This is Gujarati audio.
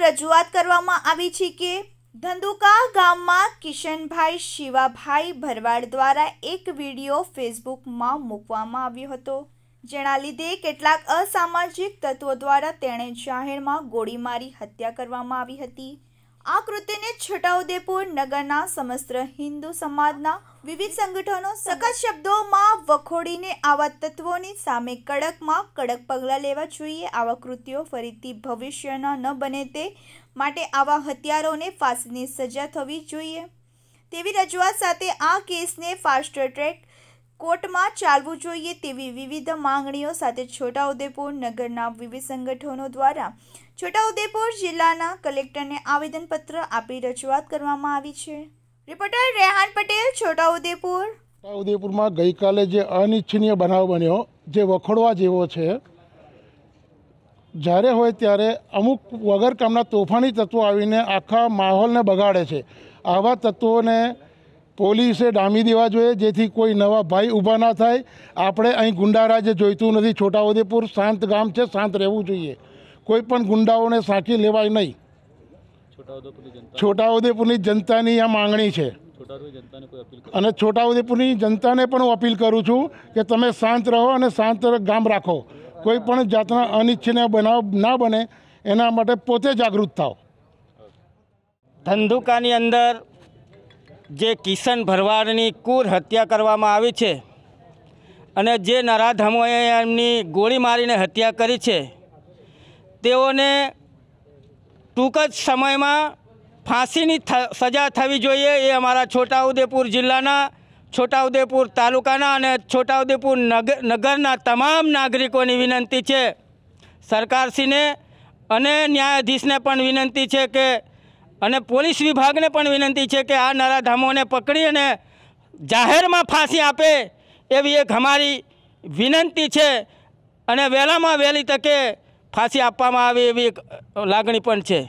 રજૂઆત કરવામાં આવી છે કે ધંધુકા ગામમાં કિશનભાઈ શિવાભાઈ ભરવાડ દ્વારા એક વિડીયો ફેસબુકમાં મૂકવામાં આવ્યો હતો જેના લીધે કેટલાક અસામાજિક તત્વો દ્વારા તેણે જાહેરમાં ગોળી મારી હત્યા કરવામાં આવી હતી આ કૃત્યને છોટાઉદેપુર નગરના સમસ્ત હિન્દુ સમાજના વિવિધ સંગઠનો સખત શબ્દોમાં વખોડીને આવા તત્વોની સામે કડકમાં કડક પગલાં લેવા જોઈએ આવા કૃત્યો ફરીથી ભવિષ્યના ન બને તે માટે આવા હથિયારોને ફાંસીની સજા થવી જોઈએ તેવી રજૂઆત સાથે આ કેસને ફાસ્ટ ટ્રેક કોર્ટમાં ચાલવું જોઈએ તેવી વિવિધ માંગણીઓ સાથે છોટાઉદેપુર નગરના વિવિધ સંગઠનો દ્વારા છોટાઉદેપુર જિલ્લાના કલેક્ટરને આવેદનપત્ર આપી રજૂઆત કરવામાં આવી છે રિપોર્ટર રેહાન પટેલ છોટાઉદેપુર છોટાઉદેપુરમાં ગઈકાલે જે અનિચ્છનીય બનાવ બન્યો જે વખોડવા જેવો છે જ્યારે હોય ત્યારે અમુક વગર કામના તોફાની તત્વો આવીને આખા માહોલને બગાડે છે આવા તત્વોને પોલીસે ડામી દેવા જોઈએ જેથી કોઈ નવા ભાઈ ઊભા ના થાય આપણે અહીં ગુંડારાજે જોઈતું નથી છોટાઉદેપુર શાંત ગામ છે શાંત રહેવું જોઈએ કોઈ પણ ગુંડાઓને સાંકી લેવાય નહીં છોટાઉદેપુરની જનતાની આ માંગણી છે અને છોટાઉદેપુરની જનતાને પણ હું અપીલ કરું છું કે તમે શાંત રહો અને શાંત ગામ રાખો કોઈ પણ જાતના અનિચ્છનીય બનાવ ના બને એના માટે પોતે જાગૃત થાઓ ધંધુકાની અંદર જે કિશન ભરવાડની કુર હત્યા કરવામાં આવી છે અને જે નરાધમોએ એમની ગોળી મારીને હત્યા કરી છે તેઓને ટૂંક જ સમયમાં ફાંસીની સજા થવી જોઈએ એ અમારા છોટાઉદેપુર જિલ્લાના છોટાઉદેપુર તાલુકાના અને છોટાઉદેપુર નગરના તમામ નાગરિકોની વિનંતી છે સરકારશ્રીને અને ન્યાયાધીશને પણ વિનંતી છે કે અને પોલીસ વિભાગને પણ વિનંતી છે કે આ નરાધામોને પકડી અને જાહેરમાં ફાંસી આપે એવી એક અમારી વિનંતી છે અને વહેલામાં વહેલી તકે ફાંસી આપવામાં આવે એવી એક લાગણી પણ છે